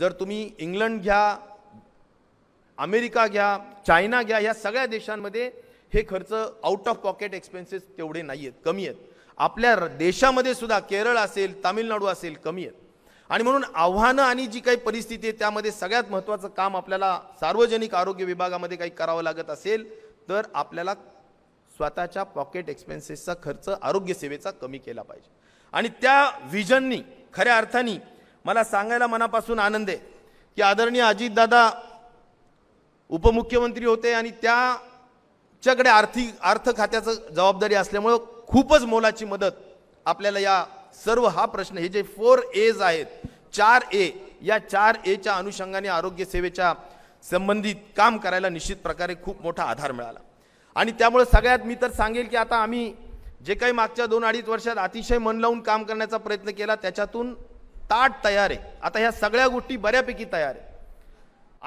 जर तुम्ही इंग्लंड घ्या अमेरिका घ्या चायना घ्या या सगळ्या देशांमध्ये हे खर्च आउट ऑफ पॉकेट एक्सपेन्सेस तेवढे नाही आहेत कमी आहेत आपल्या देशामध्ये सुद्धा केरळ असेल तामिळनाडू असेल कमी आहेत आणि म्हणून आव्हानं आणि जी काही परिस्थिती आहे त्यामध्ये सगळ्यात महत्त्वाचं काम आपल्याला सार्वजनिक आरोग्य विभागामध्ये काही करावं लागत असेल तर आपल्याला स्वतःच्या पॉकेट एक्सपेन्सेसचा खर्च आरोग्यसेवेचा कमी केला पाहिजे आणि त्या विजननी खऱ्या अर्थाने मला सांगायला मनापासून आनंद आहे की आदरणीय अजितदादा उपमुख्यमंत्री होते आणि त्याच्याकडे आर्थिक अर्थ खात्याचं जबाबदारी असल्यामुळं खूपच मोलाची मदत आपल्याला या सर्व हा प्रश्न हे जे फोर एज आहेत चार ए या चार एच्या अनुषंगाने आरोग्य सेवेच्या संबंधित काम करायला निश्चित प्रकारे खूप मोठा आधार मिळाला आणि त्यामुळे सगळ्यात मी तर सांगेल की आता आम्ही जे काही मागच्या दोन अडीच वर्षात अतिशय मन लावून काम करण्याचा प्रयत्न केला त्याच्यातून ताट तयार आहे आता ह्या सगळ्या गोष्टी बऱ्यापैकी तयार आहे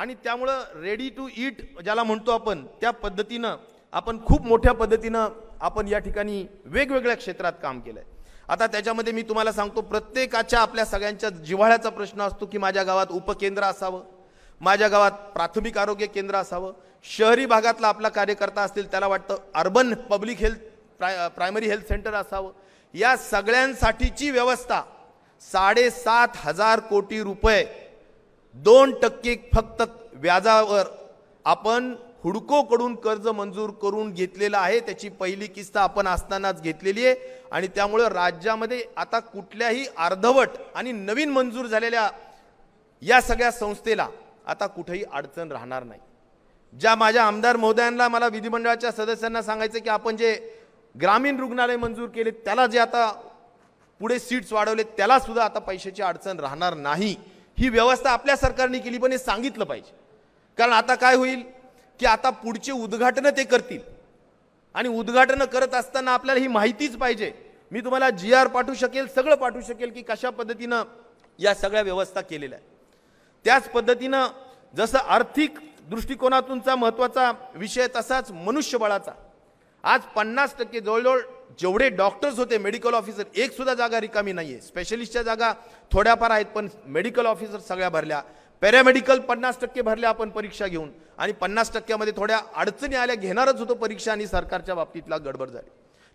आणि त्यामुळं रेडी टू ईट ज्याला म्हणतो आपण त्या पद्धतीनं आपण खूप मोठ्या पद्धतीनं आपण या ठिकाणी वेगवेगळ्या क्षेत्रात काम केलं आहे आता त्याच्यामध्ये मी तुम्हाला सांगतो प्रत्येकाच्या आपल्या सगळ्यांच्या जिव्हाळ्याचा प्रश्न असतो की माझ्या गावात उपकेंद्र असावं माझ्या गावात प्राथमिक आरोग्य केंद्र असावं शहरी भागातला आपला कार्यकर्ता असतील त्याला वाटतं अर्बन पब्लिक हेल्थ प्राय प्रायमरी हेल्थ सेंटर असावं या सगळ्यांसाठीची व्यवस्था साडेसात हजार कोटी रुपये दोन टक्के फक्त व्याजावर आपण हुडकोकडून कर्ज मंजूर करून घेतलेलं आहे त्याची पहिली किस्त आपण असतानाच घेतलेली आहे आणि त्यामुळं राज्यामध्ये आता कुठल्याही अर्धवट आणि नवीन मंजूर झालेल्या या सगळ्या संस्थेला आता कुठेही अडचण राहणार नाही ज्या माझ्या आमदार महोदयांना मला विधिमंडळाच्या सदस्यांना सांगायचं की आपण जे ग्रामीण रुग्णालय मंजूर केले त्याला जे आता पुढे सीट्स वाढवले त्याला सुद्धा आता पैशाची अडचण राहणार नाही ही व्यवस्था आपल्या सरकारने केली पण हे सांगितलं पाहिजे कारण आता काय होईल की आता पुढचे उद्घाटनं ते करतील आणि उद्घाटनं करत असताना आपल्याला ही माहितीच पाहिजे मी तुम्हाला जी आर पाठवू शकेल सगळं पाठवू शकेल की कशा पद्धतीनं या सगळ्या व्यवस्था केलेल्या आहे त्याच पद्धतीनं जसं आर्थिक दृष्टिकोनातूनचा महत्त्वाचा विषय तसाच मनुष्यबळाचा आज पन्नास टक्के जवळजवळ जेवढे डॉक्टर्स होते मेडिकल ऑफिसर एक सुद्धा जागा रिकामी नाही आहे स्पेशलिस्टच्या जागा थोड्याफार आहेत पण मेडिकल ऑफिसर सगळ्या भरल्या पॅरामेडिकल पन्नास टक्के भरल्या आपण परीक्षा घेऊन आणि पन्नास टक्क्यामध्ये थोड्या अडचणी आल्या घेणारच होतो परीक्षा आणि सरकारच्या बाबतीतला गडबड झाली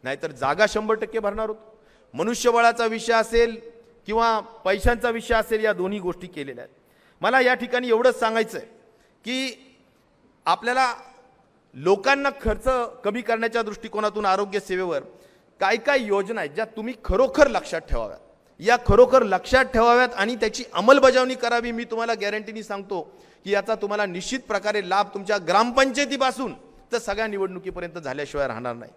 नाहीतर जागा शंभर टक्के भरणार होतो मनुष्यबळाचा विषय असेल किंवा पैशांचा विषय असेल या दोन्ही गोष्टी केलेल्या आहेत मला या ठिकाणी एवढंच सांगायचं आहे की आपल्याला लोकांना खर्च कमी करण्याच्या दृष्टिकोनातून आरोग्य सेवेवर काय काय योजना आहेत ज्या तुम्ही खरोखर लक्षात ठेवाव्यात या खरोखर लक्षात ठेवाव्यात आणि त्याची अंमलबजावणी करावी मी तुम्हाला गॅरंटीनी सांगतो की याचा तुम्हाला निश्चित प्रकारे लाभ तुमच्या ग्रामपंचायतीपासून तर सगळ्या निवडणुकीपर्यंत झाल्याशिवाय राहणार नाही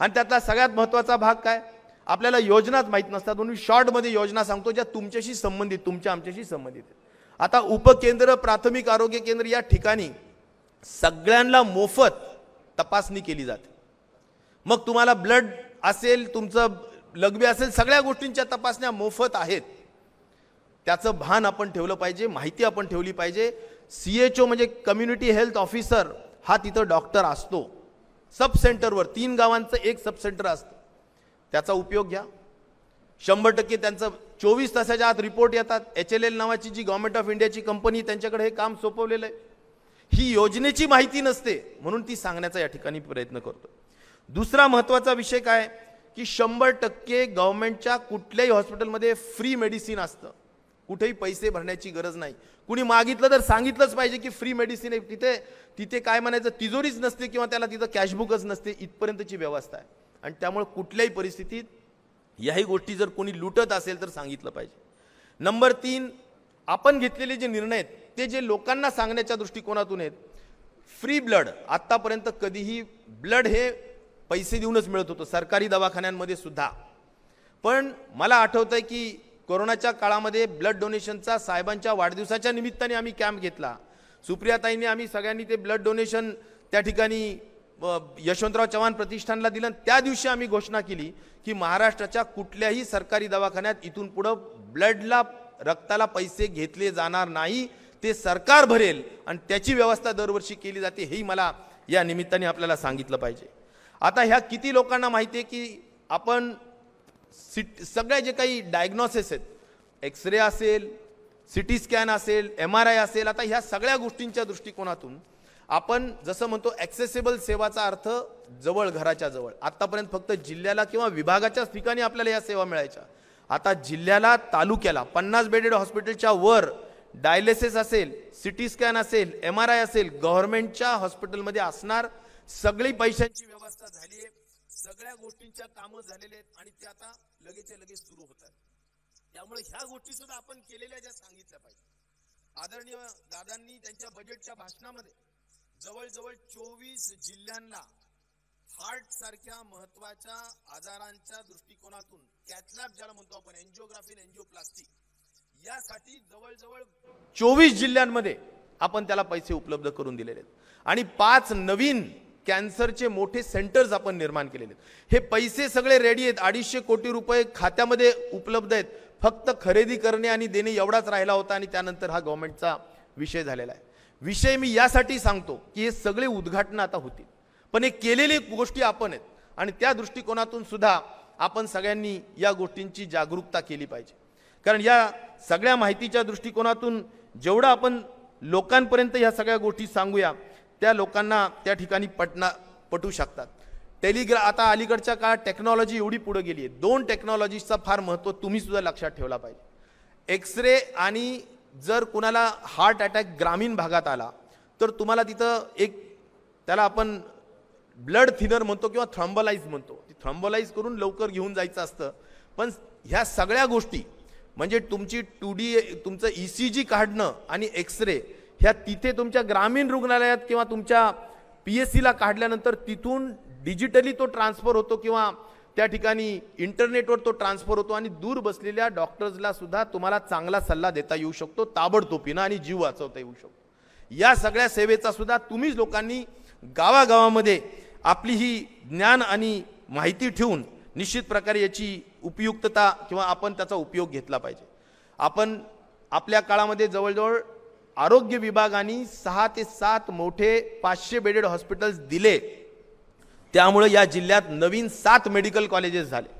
आणि त्यातला सगळ्यात महत्त्वाचा भाग काय आपल्याला योजनाच माहीत नसतात म्हणून शॉर्टमध्ये योजना सांगतो ज्या तुमच्याशी संबंधित तुमच्या आमच्याशी संबंधित आता उपकेंद्र प्राथमिक आरोग्य केंद्र या ठिकाणी सगळ्यांना मोफत तपासणी केली जाते मग तुम्हाला ब्लड असेल तुमचं लघवी असेल सगळ्या गोष्टींच्या तपासण्या मोफत आहेत त्याचं भान आपण ठेवलं पाहिजे माहिती आपण ठेवली पाहिजे सी एच ओ म्हणजे कम्युनिटी हेल्थ ऑफिसर हा तिथं डॉक्टर असतो सब सेंटरवर तीन गावांचं एक सब सेंटर असतं त्याचा उपयोग घ्या शंभर टक्के त्यांचं चोवीस तासाच्या आत रिपोर्ट येतात एच एल एल नावाची जी गव्हर्मेंट ऑफ इंडियाची कंपनी त्यांच्याकडे हे काम सोपवलेलं आहे ही योजनेची माहिती नसते म्हणून ती सांगण्याचा या ठिकाणी प्रयत्न करतो दुसरा महत्त्वाचा विषय काय की शंभर टक्के गव्हर्नमेंटच्या कुठल्याही हॉस्पिटलमध्ये फ्री मेडिसिन असतं कुठेही पैसे भरण्याची गरज नाही कुणी मागितलं तर सांगितलंच पाहिजे की फ्री मेडिसिन आहे तिथे तिथे काय म्हणायचं तिजोरीच नसते किंवा त्याला तिथं कॅशबुकच नसते इथपर्यंतची व्यवस्था आहे आणि त्यामुळे कुठल्याही परिस्थितीत याही गोष्टी जर कोणी लुटत असेल तर सांगितलं पाहिजे नंबर तीन आपण घेतलेले जे निर्णय आहेत ते जे लोकांना सांगण्याच्या दृष्टिकोनातून आहेत फ्री ब्लड आत्तापर्यंत कधीही ब्लड हे पैसे देऊनच मिळत होतं सरकारी दवाखान्यांमध्ये सुद्धा पण मला आठवतं आहे की कोरोनाच्या काळामध्ये ब्लड डोनेशनचा साहेबांच्या वाढदिवसाच्या निमित्ताने आम्ही कॅम्प घेतला सुप्रियाताईंनी आम्ही सगळ्यांनी ते ब्लड डोनेशन त्या ठिकाणी यशवंतराव चव्हाण प्रतिष्ठानला दिलं त्या दिवशी आम्ही घोषणा केली की महाराष्ट्राच्या कुठल्याही सरकारी दवाखान्यात इथून पुढं ब्लडला रक्ताला पैसे घेतले जाणार नाही ते सरकार भरेल आणि त्याची व्यवस्था दरवर्षी केली जाते हेही मला या निमित्ताने आपल्याला सांगितलं पाहिजे आता ह्या किती लोकांना माहिती आहे की आपण सिट सगळ्या जे काही डायग्नॉसिस आहेत एक्सरे असेल सी टी स्कॅन असेल एम आर आय असेल आता ह्या सगळ्या गोष्टींच्या दृष्टिकोनातून आपण जसं म्हणतो ॲक्सेसेबल सेवाचा अर्थ जवळ घराच्या जवळ आत्तापर्यंत फक्त जिल्ह्याला किंवा विभागाच्याच ठिकाणी आपल्याला या सेवा मिळायच्या आता जिल्ह्याला तालुक्याला पन्नास बेडेड हॉस्पिटलच्या वर डायलिसिस असेल सिटी स्कॅन असेल एम आर आय असेल गव्हर्नमेंटच्या हॉस्पिटलमध्ये असणार सगळी पैशांची व्यवस्था झाली आहे सगळ्या गोष्टींच्या कामं झालेले आहेत आणि ते आता लगेच लगेच सुरू होतात त्यामुळे ह्या गोष्टी सुद्धा आपण केलेल्या ज्या सांगितल्या पाहिजे आदरणीय दादांनी त्यांच्या बजेटच्या भाषणामध्ये जवळजवळ चोवीस जिल्ह्यांना हार्ट सारख्या महत्वाच्या आजारांच्या दृष्टिकोनातून कॅथलॅब ज्याला म्हणतो आपण एन्जिओग्राफी एन्जिओप्लास्टिक यासाठी जवळजवळ चोवीस जिल्ह्यांमध्ये आपण त्याला पैसे उपलब्ध करून दिलेले आहेत आणि पाच नवीन कॅन्सरचे मोठे सेंटर्स आपण निर्माण केलेले आहेत हे पैसे सगळे रेडी आहेत अडीचशे कोटी रुपये खात्यामध्ये उपलब्ध आहेत फक्त खरेदी करणे आणि देणे एवढाच राहिला होता आणि त्यानंतर हा गव्हर्नमेंटचा विषय झालेला आहे विषय मी यासाठी सांगतो की हे सगळे उद्घाटनं आता होतील पण हे केलेली गोष्टी आपण आहेत आणि त्या दृष्टिकोनातून सुद्धा आपण सगळ्यांनी या गोष्टींची जागरूकता केली पाहिजे कारण या सगळ्या माहितीच्या दृष्टिकोनातून जेवढं आपण लोकांपर्यंत ह्या सगळ्या गोष्टी सांगूया त्या लोकांना त्या ठिकाणी पटना पटू शकतात टेलिग्रा आता अलीकडच्या काळात टेक्नॉलॉजी एवढी पुढे गेली आहे दोन टेक्नॉलॉजीचा फार महत्त्व तुम्हीसुद्धा लक्षात ठेवला पाहिजे एक्सरे आणि जर कुणाला हार्ट अटॅक ग्रामीण भागात आला तर तुम्हाला तिथं एक त्याला आपण ब्लड थिनर म्हणतो किंवा थ्रम्बलाइज म्हणतो ती थ्रॉम्बलाइज करून लवकर घेऊन जायचं असतं पण ह्या सगळ्या गोष्टी म्हणजे तुमची टू डी तुमचं ई सी जी काढणं आणि एक्स रे ह्या तिथे तुमच्या ग्रामीण रुग्णालयात किंवा तुमच्या पी एस सीला काढल्यानंतर तिथून डिजिटली तो ट्रान्सफर होतो किंवा त्या ठिकाणी इंटरनेटवर तो ट्रान्सफर होतो आणि दूर बसलेल्या डॉक्टर्सला सुद्धा तुम्हाला चांगला सल्ला देता येऊ शकतो ताबडतोबीनं आणि जीव वाचवता येऊ शकतो या सगळ्या सेवेचा सुद्धा तुम्हीच लोकांनी गावागावामध्ये आपली ही ज्ञान आणि माहिती ठेवून निश्चित प्रकारे याची उपयुक्तता किंवा आपण त्याचा उपयोग घेतला पाहिजे आपण आपल्या काळामध्ये जवळजवळ आरोग्य विभागाने सहा ते सात मोठे पाचशे बेडेड हॉस्पिटल्स दिले त्यामुळे या जिल्ह्यात नवीन सात मेडिकल कॉलेजेस झाले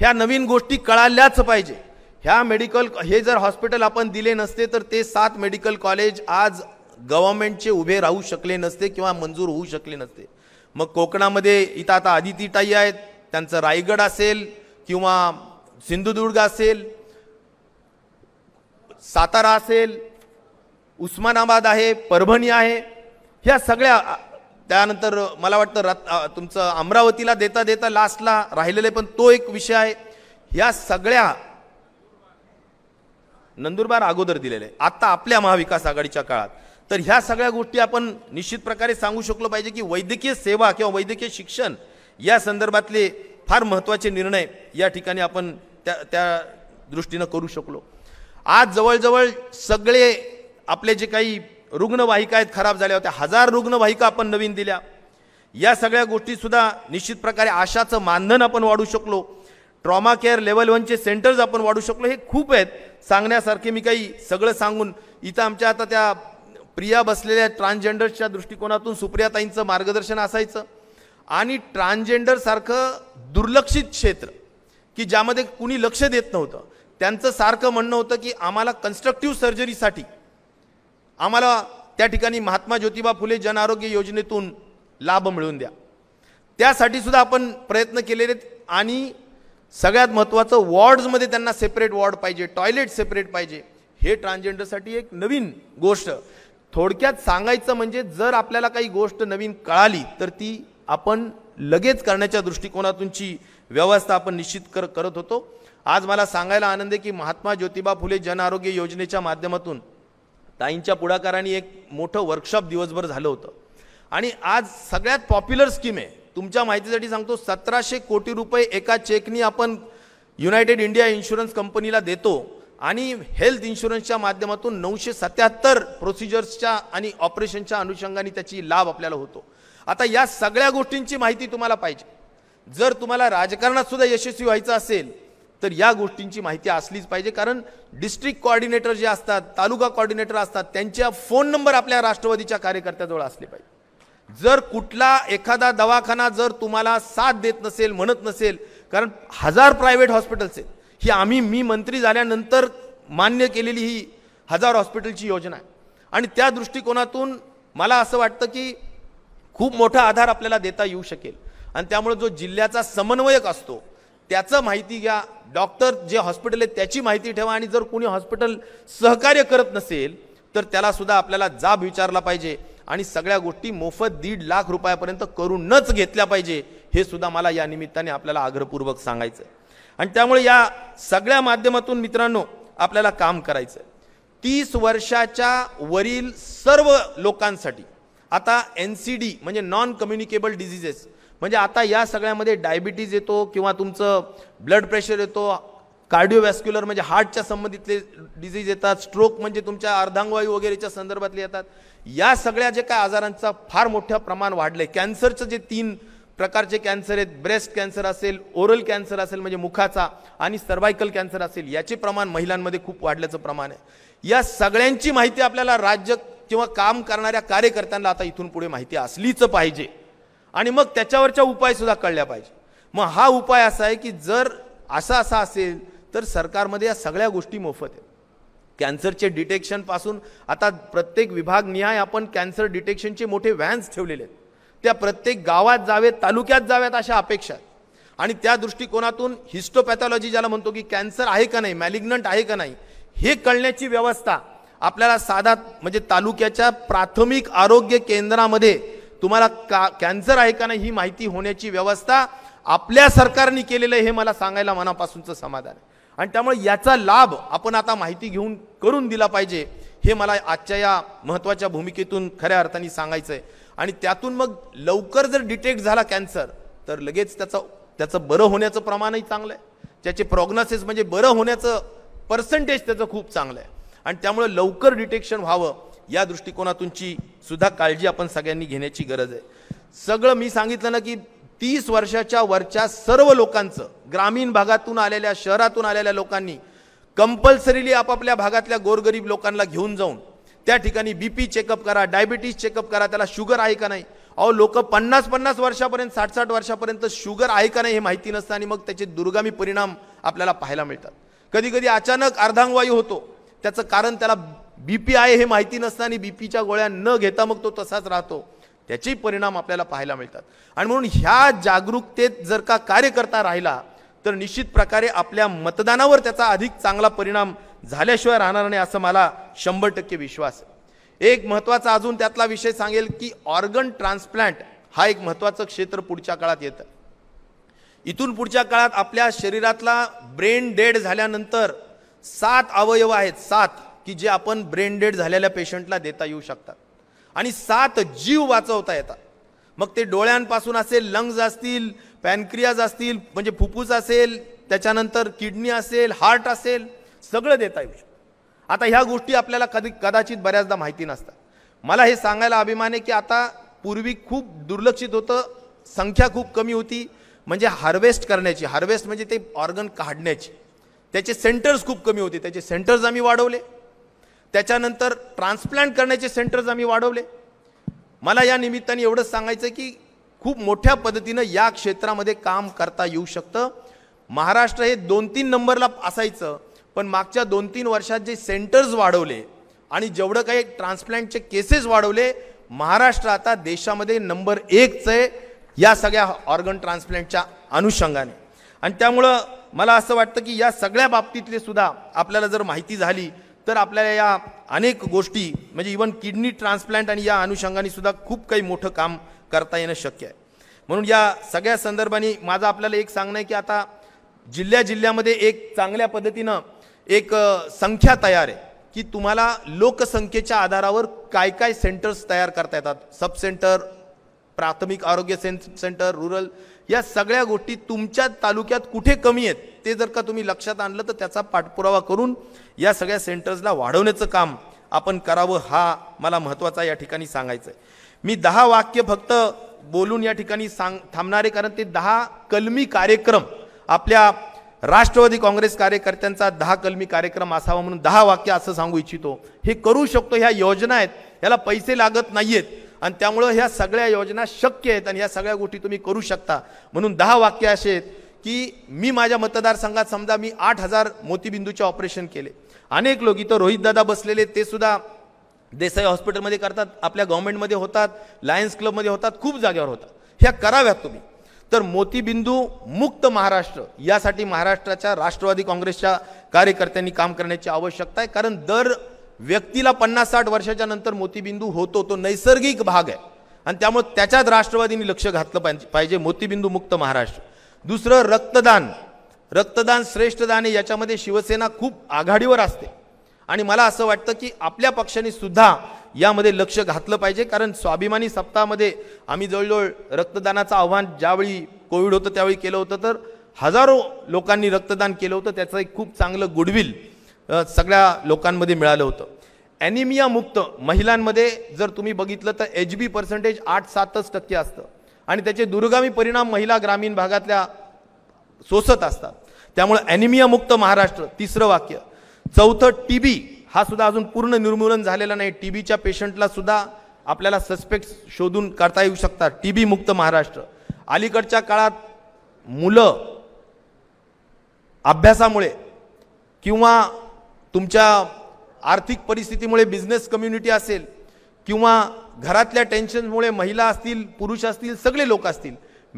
ह्या नवीन गोष्टी कळाल्याच पाहिजे ह्या मेडिकल हे जर हॉस्पिटल आपण दिले नसते तर ते सात मेडिकल कॉलेज आज गव्हर्मेंटचे उभे राहू शकले नसते किंवा मंजूर होऊ शकले नसते मग कोकणामध्ये इथं आता आदितीताई आहेत त्यांचं रायगड असेल किंवा सिंधुदुर्ग असेल सातारा असेल उस्मानाबाद आहे परभणी आहे ह्या सगळ्या त्यानंतर मला वाटतं रत् तुमचं अमरावतीला देता देता लास्टला राहिलेले पण तो एक विषय आहे ह्या सगळ्या नंदुरबार अगोदर दिलेले आत्ता आपल्या महाविकास आघाडीच्या काळात तर ह्या सगळ्या गोष्टी आपण निश्चित प्रकारे सांगू शकलो पाहिजे की वैद्यकीय सेवा किंवा वैद्यकीय शिक्षण या संदर्भातले फार महत्त्वाचे निर्णय या ठिकाणी आपण त्या त्या दृष्टीनं करू शकलो आज जवळजवळ सगळे आपले जे काही रुग्णवाहिका आहेत खराब झाल्या होत्या हजार रुग्णवाहिका आपण नवीन दिल्या या सगळ्या गोष्टीसुद्धा निश्चित प्रकारे आशाचं मानधन आपण वाढू शकलो ट्रॉमा केअर लेवल वनचे सेंटर्स आपण वाढू शकलो हे खूप आहेत सांगण्यासारखे मी काही सगळं सांगून इथं आमच्या आता त्या प्रिया बसलेल्या ट्रान्सजेंडर्सच्या दृष्टिकोनातून सुप्रियाताईंचं मार्गदर्शन असायचं आणि ट्रान्सजेंडरसारखं दुर्लक्षित क्षेत्र की ज्यामध्ये कुणी लक्ष देत नव्हतं त्यांचं सारखं म्हणणं होतं की आम्हाला कन्स्ट्रक्टिव्ह सर्जरीसाठी आम्हाला त्या ठिकाणी महात्मा ज्योतिबा फुले जनआरोग्य योजनेतून लाभ मिळवून द्या त्यासाठी सुद्धा आपण प्रयत्न केलेले आणि सगळ्यात महत्त्वाचं वॉर्ड्समध्ये त्यांना सेपरेट वॉर्ड पाहिजे टॉयलेट सेपरेट पाहिजे हे ट्रान्सजेंडरसाठी एक नवीन गोष्ट थोडक्यात सांगायचं म्हणजे जर आपल्याला काही गोष्ट नवीन कळाली तर ती आपण लगेच करण्याच्या दृष्टिकोनातूनची व्यवस्था आपण निश्चित कर करत होतो आज मला सांगायला आनंद आहे की महात्मा ज्योतिबा फुले जन आरोग्य योजनेच्या माध्यमातून ताईंच्या पुढाकाराने एक मोठं वर्कशॉप दिवसभर झालं होतं आणि आज सगळ्यात पॉप्युलर स्कीम आहे तुमच्या माहितीसाठी सांगतो सतराशे कोटी रुपये एका चेकनी आपण युनायटेड इंडिया इन्शुरन्स कंपनीला देतो आणि हेल्थ इन्शुरन्सच्या माध्यमातून नऊशे सत्याहत्तर प्रोसिजर्सच्या आणि ऑपरेशनच्या अनुषंगाने त्याची लाभ आपल्याला होतो आता या सगळ्या गोष्टींची माहिती तुम्हाला पाहिजे जर तुम्हाला राजकारणात सुद्धा यशस्वी व्हायचं असेल तर या गोष्टींची माहिती असलीच पाहिजे कारण डिस्ट्रिक्ट कॉर्डिनेटर जे असतात तालुका कॉर्डिनेटर असतात त्यांच्या फोन नंबर आपल्या राष्ट्रवादीच्या कार्यकर्त्याजवळ असले पाहिजे जर कुठला एखादा दवाखाना जर तुम्हाला साथ देत नसेल म्हणत नसेल कारण हजार प्रायव्हेट हॉस्पिटल्स आहेत ही आम्ही मी मंत्री झाल्यानंतर मान्य केलेली ही हजार हॉस्पिटलची योजना आहे आणि त्या दृष्टिकोनातून मला असं वाटतं की खूप मोठा आधार आपल्याला देता येऊ शकेल आणि त्यामुळे जो जिल्ह्याचा समन्वयक असतो त्याचं माहिती घ्या डॉक्टर जे हॉस्पिटल आहे त्याची माहिती ठेवा आणि जर कोणी हॉस्पिटल सहकार्य करत नसेल तर त्यालासुद्धा आपल्याला जाब विचारला पाहिजे आणि सगळ्या गोष्टी मोफत दीड लाख रुपयापर्यंत करूनच घेतल्या पाहिजे हे सुद्धा मला या निमित्ताने आपल्याला आग्रहपूर्वक सांगायचं आहे आणि त्यामुळे या सगळ्या माध्यमातून मित्रांनो आपल्याला काम करायचं आहे तीस वर्षाच्या वरील सर्व लोकांसाठी आता एन सी डी म्हणजे नॉन कम्युनिकेबल डिझिजेस म्हणजे आता या सगळ्यामध्ये डायबिटीज येतो किंवा तुमचं ब्लड प्रेशर येतो कार्डिओवॅस्क्युलर म्हणजे हार्टच्या संबंधितले डिझीज येतात स्ट्रोक म्हणजे तुमच्या अर्धांगवायू वगैरेच्या संदर्भातले येतात या सगळ्या जे काय आजारांचा फार मोठ्या प्रमाण वाढलं आहे कॅन्सरचं जे तीन प्रकारचे कॅन्सर आहेत ब्रेस्ट कॅन्सर असेल ओरल कॅन्सर असेल म्हणजे मुखाचा आणि सर्वायकल कॅन्सर असेल याचे प्रमाण महिलांमध्ये खूप वाढल्याचं प्रमाण आहे या सगळ्यांची माहिती आपल्याला राज्य किंवा काम करणाऱ्या कार्यकर्त्यांना आता इथून पुढे माहिती असलीच पाहिजे आणि मग त्याच्यावरच्या उपायसुद्धा कळल्या पाहिजे मग हा उपाय असा आहे की जर असा असा असेल तर सरकारमध्ये या सगळ्या गोष्टी मोफत आहेत कॅन्सरचे डिटेक्शनपासून आता प्रत्येक विभागनिहाय आपण कॅन्सर डिटेक्शनचे मोठे व्हॅन्स ठेवलेले आहेत त्या प्रत्येक गावात जावेत तालुक्यात जाव्यात अशा अपेक्षा आहेत आणि त्या दृष्टिकोनातून हिस्टोपॅथॉलॉजी ज्याला म्हणतो की कॅन्सर आहे का नाही मॅलिग्नंट आहे का नाही हे कळण्याची व्यवस्था आपल्याला साधा म्हणजे तालुक्याच्या प्राथमिक आरोग्य केंद्रामध्ये तुम्हाला का कॅन्सर आहे का नाही ही माहिती होण्याची व्यवस्था आपल्या सरकारने केलेलं हे मला सांगायला मनापासूनचं समाधान आहे आणि त्यामुळे याचा लाभ आपण आता माहिती घेऊन करून दिला पाहिजे हे मला आजच्या या महत्त्वाच्या भूमिकेतून खऱ्या अर्थाने सांगायचं आहे आणि त्यातून मग लवकर जर डिटेक्ट झाला कॅन्सर तर लगेच त्याचा त्याचं बरं होण्याचं प्रमाणही चांगलं आहे त्याचे प्रॉग्नॉसिस म्हणजे बरं होण्याचं पर्सेंटेज त्याचं खूप चांगलं आहे आणि त्यामुळे लवकर डिटेक्शन व्हावं या दृष्टिकोनातूनची सुद्धा काळजी आपण सगळ्यांनी घेण्याची गरज आहे सगळं मी सांगितलं ना की तीस वर्षाच्या वरच्या सर्व लोकांचं ग्रामीण भागातून आलेल्या शहरातून आलेल्या लोकांनी कंपल्सरीली आपापल्या भागातल्या गोरगरीब लोकांना घेऊन जाऊन त्या ठिकाणी बी पी चेकअप करा डायबिटीज चेकअप करा त्याला शुगर आहे का नाही अहो लोक पन्नास पन्नास वर्षापर्यंत साठ साठ वर्षापर्यंत शुगर आहे का नाही हे माहिती नसतं आणि मग त्याचे दुर्गामी परिणाम आपल्याला पाहायला मिळतात कधी कधी अचानक अर्धांगवायू होतो त्याचं कारण त्याला बी पी आहे हे माहिती नसताना बी पीच्या गोळ्या न घेता मग तो तसाच राहतो त्याचेही परिणाम आपल्याला पाहायला मिळतात आणि म्हणून ह्या जागरूकतेत जर का कार्यकर्ता राहिला तर निश्चित प्रकारे आपल्या मतदानावर त्याचा अधिक चांगला परिणाम झाल्याशिवाय राहणार नाही असं मला शंभर टक्के विश्वास आहे एक महत्त्वाचा अजून त्यातला विषय सांगेल की ऑर्गन ट्रान्सप्लांट हा एक महत्त्वाचं क्षेत्र पुढच्या काळात येतं इथून पुढच्या काळात आपल्या शरीरातला ब्रेन डेड झाल्यानंतर सात अवयव आहेत सात की जे आपण ब्रेन डेड झालेल्या पेशंटला देता येऊ शकतात आणि सात जीव वाचवता येतात मग ते डोळ्यांपासून असेल लंग्ज असतील पॅनक्रियाज असतील म्हणजे फुफ्फुस असेल त्याच्यानंतर किडनी असेल हार्ट असेल सगळं देता येऊ शकतं आता ह्या गोष्टी आपल्याला कधी कदाचित बऱ्याचदा माहिती नसतात मला हे सांगायला अभिमान आहे की आता पूर्वी खूप दुर्लक्षित होतं संख्या खूप कमी होती म्हणजे हार्वेस्ट करण्याची हार्वेस्ट म्हणजे ते ऑर्गन काढण्याची त्याचे सेंटर्स खूप कमी होते त्याचे सेंटर्स आम्ही वाढवले त्याच्यानंतर ट्रान्सप्लांट करण्याचे सेंटर्स आम्ही वाढवले मला या निमित्ताने एवढंच सांगायचं की खूप मोठ्या पद्धतीनं या क्षेत्रामध्ये काम करता येऊ शकतं महाराष्ट्र हे दोन तीन नंबरला असायचं पण मागच्या दोन तीन वर्षात जे सेंटर्स वाढवले आणि जेवढं काही ट्रान्सप्लांटचे केसेस वाढवले महाराष्ट्र आता देशामध्ये नंबर एकचं आहे या सगळ्या ऑर्गन ट्रान्सप्लांटच्या अनुषंगाने आणि त्यामुळं मला असं वाटतं की या सगळ्या बाबतीतले सुद्धा आपल्याला जर माहिती झाली तर आपल्याला या अनेक गोष्टी म्हणजे इवन किडनी ट्रान्सप्लांट आणि या अनुषंगाने सुद्धा खूप काही मोठं काम करता येणं शक्य आहे म्हणून या सगळ्या संदर्भाने माझं आपल्याला एक सांगणं आहे की आता जिल्ह्या जिल्ह्यामध्ये एक चांगल्या पद्धतीनं एक संख्या तयार आहे की तुम्हाला लोकसंख्येच्या आधारावर काय काय सेंटर्स तयार करता येतात सब सेंटर प्राथमिक आरोग्य सेंटर रुरल या सगळ्या गोष्टी तुमच्या तालुक्यात कुठे कमी आहेत ते जर का तुम्ही लक्षात आणलं तर त्याचा पाठपुरावा करून या सगळ्या सेंटर्सला वाढवण्याचं काम आपण करावं हा मला महत्त्वाचा या ठिकाणी सांगायचं आहे मी दहा वाक्य फक्त बोलून या ठिकाणी सांग थांबणारे कारण ते दहा कलमी कार्यक्रम आपल्या राष्ट्रवादी काँग्रेस कार्यकर्त्यांचा दहा कलमी कार्यक्रम असावा म्हणून दहा वाक्य असं सांगू इच्छितो हे करू शकतो ह्या योजना आहेत ह्याला पैसे लागत नाही आहेत आणि त्यामुळं ह्या सगळ्या योजना शक्य आहेत आणि ह्या सगळ्या गोष्टी तुम्ही करू शकता म्हणून दहा वाक्य असे आहेत की मी माझ्या मतदारसंघात समजा मी आठ हजार मोतीबिंदूचे ऑपरेशन केले अनेक लोक इथं रोहितदादा बसलेले ते सुद्धा देसाई हॉस्पिटलमध्ये करतात आपल्या गव्हर्नमेंटमध्ये होतात लायन्स क्लबमध्ये होतात खूप जागेवर होतात ह्या कराव्यात तुम्ही तर मोतीबिंदू मुक्त महाराष्ट्र यासाठी महाराष्ट्राच्या राष्ट्रवादी काँग्रेसच्या कार्यकर्त्यांनी काम करण्याची आवश्यकता आहे कारण दर व्यक्तीला पन्नास साठ वर्षाच्या नंतर मोतीबिंदू होतो तो नैसर्गिक भाग आहे आणि त्यामुळे त्याच्यात राष्ट्रवादीने लक्ष घातलं पाहिजे पाहिजे मोतीबिंदू मुक्त महाराष्ट्र दुसरं रक्तदान रक्तदान श्रेष्ठ दान आहे याच्यामध्ये शिवसेना खूप आघाडीवर असते आणि मला असं वाटतं की आपल्या पक्षाने सुद्धा यामध्ये लक्ष घातलं पाहिजे कारण स्वाभिमानी सप्ताहामध्ये आम्ही जवळजवळ रक्तदानाचं आव्हान ज्यावेळी कोविड होतं त्यावेळी केलं होतं तर हजारो लोकांनी रक्तदान केलं होतं त्याचं एक खूप चांगलं गुडविल सगळ्या लोकांमध्ये मिळालं होतं ॲनिमिया मुक्त महिलांमध्ये जर तुम्ही बघितलं तर एच बी पर्सेंटेज आठ सातच टक्के असतं आणि त्याचे दुर्गामी परिणाम महिला ग्रामीण भागातल्या सोसत असतात त्यामुळे ॲनिमिया मुक्त महाराष्ट्र तिसरं वाक्य चौथं टी बी हा सुद्धा अजून पूर्ण निर्मूलन झालेला नाही टी बीच्या पेशंटला सुद्धा आपल्याला सस्पेक्ट शोधून करता येऊ शकतात टी बी मुक्त महाराष्ट्र अलीकडच्या काळात मुलं अभ्यासामुळे किंवा तुमच्या आर्थिक परिस्थितीमुळे बिझनेस कम्युनिटी असेल किंवा घरातल्या टेन्शनमुळे महिला असतील पुरुष असतील सगळे लोक असतील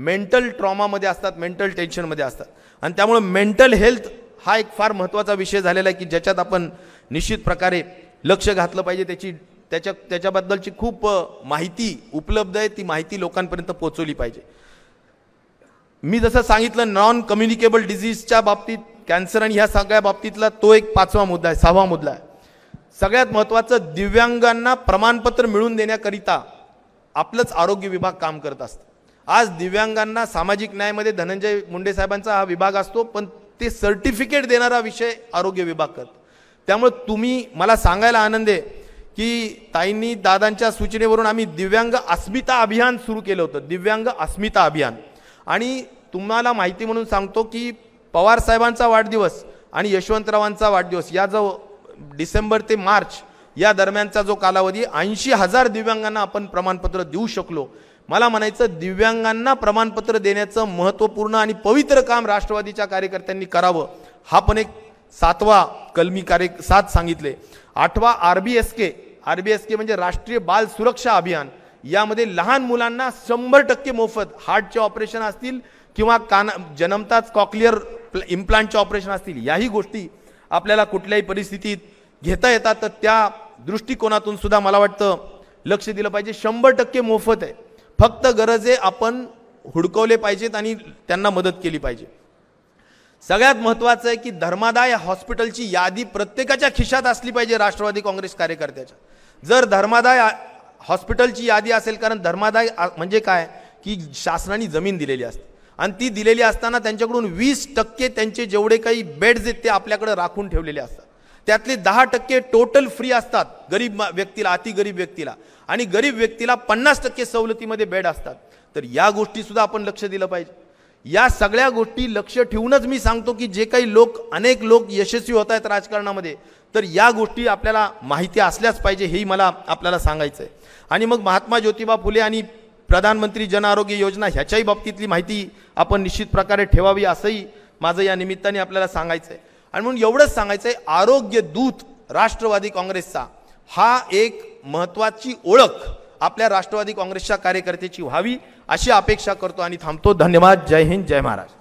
मेंटल ट्रॉमामध्ये असतात मेंटल टेन्शनमध्ये असतात आणि त्यामुळे मेंटल हेल्थ हा एक फार महत्त्वाचा विषय झालेला आहे की ज्याच्यात आपण निश्चित प्रकारे लक्ष घातलं पाहिजे त्याची त्याच्या त्याच्याबद्दलची खूप माहिती उपलब्ध आहे ती माहिती लोकांपर्यंत पोहोचवली पाहिजे मी जसं सांगितलं नॉन कम्युनिकेबल डिझीजच्या बाबतीत कॅन्सर आणि ह्या सगळ्या बाबतीतला तो एक पाचवा मुद्दा आहे सहावा मुद्दा आहे सगळ्यात महत्त्वाचं दिव्यांगांना प्रमाणपत्र मिळून देण्याकरिता आपलंच आरोग्य विभाग काम करत असतं आज दिव्यांगांना सामाजिक न्यायमध्ये धनंजय मुंडे साहेबांचा हा विभाग असतो पण ते सर्टिफिकेट देणारा विषय आरोग्य विभाग करत त्यामुळे तुम्ही मला सांगायला आनंद आहे की ताईंनी दादांच्या सूचनेवरून आम्ही दिव्यांग अस्मिता अभियान सुरू केलं होतं दिव्यांग अस्मिता अभियान आणि तुम्हाला माहिती म्हणून सांगतो की पवार साहेबांचा वाढदिवस आणि यशवंतरावांचा वाढदिवस या जो डिसेंबर ते मार्च या दरम्यानचा जो कालावधी ऐंशी हजार दिव्यांगांना आपण प्रमाणपत्र देऊ शकलो मला म्हणायचं दिव्यांगांना प्रमाणपत्र देण्याचं महत्त्वपूर्ण आणि पवित्र काम राष्ट्रवादीच्या कार्यकर्त्यांनी करावं हा पण एक सातवा कलमी कार्य सात सांगितले आठवा R B S K R B S K म्हणजे राष्ट्रीय बाल सुरक्षा अभियान यामध्ये लहान मुलांना शंभर टक्के मोफत हार्टचे ऑपरेशन असतील किंवा कान जन्मताच कॉक्लिअर इम्प्लांटचे ऑपरेशन असतील याही गोष्टी आपल्याला कुठल्याही परिस्थितीत घेता येतात तर त्या दृष्टिकोनातून सुद्धा मला वाटतं लक्ष दिलं पाहिजे शंभर टक्के मोफत आहे फक्त गरज आहे आपण हुडकवले पाहिजेत आणि त्यांना मदत केली पाहिजे सगळ्यात महत्त्वाचं आहे की धर्मादाय हॉस्पिटलची यादी प्रत्येकाच्या खिशात असली पाहिजे राष्ट्रवादी काँग्रेस कार्यकर्त्याच्या जर धर्मादाय हॉस्पिटलची यादी असेल कारण धर्मादाय म्हणजे काय की शासनाने जमीन दिलेली असते आणि ती दिलेली असताना त्यांच्याकडून वीस टक्के त्यांचे जेवढे काही बेड्स आहेत ते आपल्याकडे राखून ठेवलेले असतात त्यातले दहा टक्के टोटल फ्री असतात गरीब व्यक्तीला अतिगरीब व्यक्तीला आणि गरीब व्यक्तीला पन्नास टक्के सवलतीमध्ये बेड असतात तर या गोष्टीसुद्धा आपण लक्ष दिलं पाहिजे या सगळ्या गोष्टी लक्ष ठेवूनच मी सांगतो की जे काही लोक अनेक लोक यशस्वी होत आहेत राजकारणामध्ये तर या गोष्टी आपल्याला माहिती असल्याच पाहिजे हेही मला आपल्याला सांगायचं आहे आणि मग महात्मा ज्योतिबा फुले आणि प्रधानमंत्री जन आरोग्य योजना ह्याच्याही बाबतीतली माहिती आपण निश्चित प्रकारे ठेवावी असंही माझं या निमित्ताने आपल्याला सांगायचं आहे आणि म्हणून एवढंच सांगायचं आहे आरोग्य दूत राष्ट्रवादी काँग्रेसचा हा एक महत्त्वाची ओळख आपल्या राष्ट्रवादी काँग्रेसच्या कार्यकर्त्याची व्हावी अशी अपेक्षा करतो आणि थांबतो धन्यवाद जय हिंद जय महाराज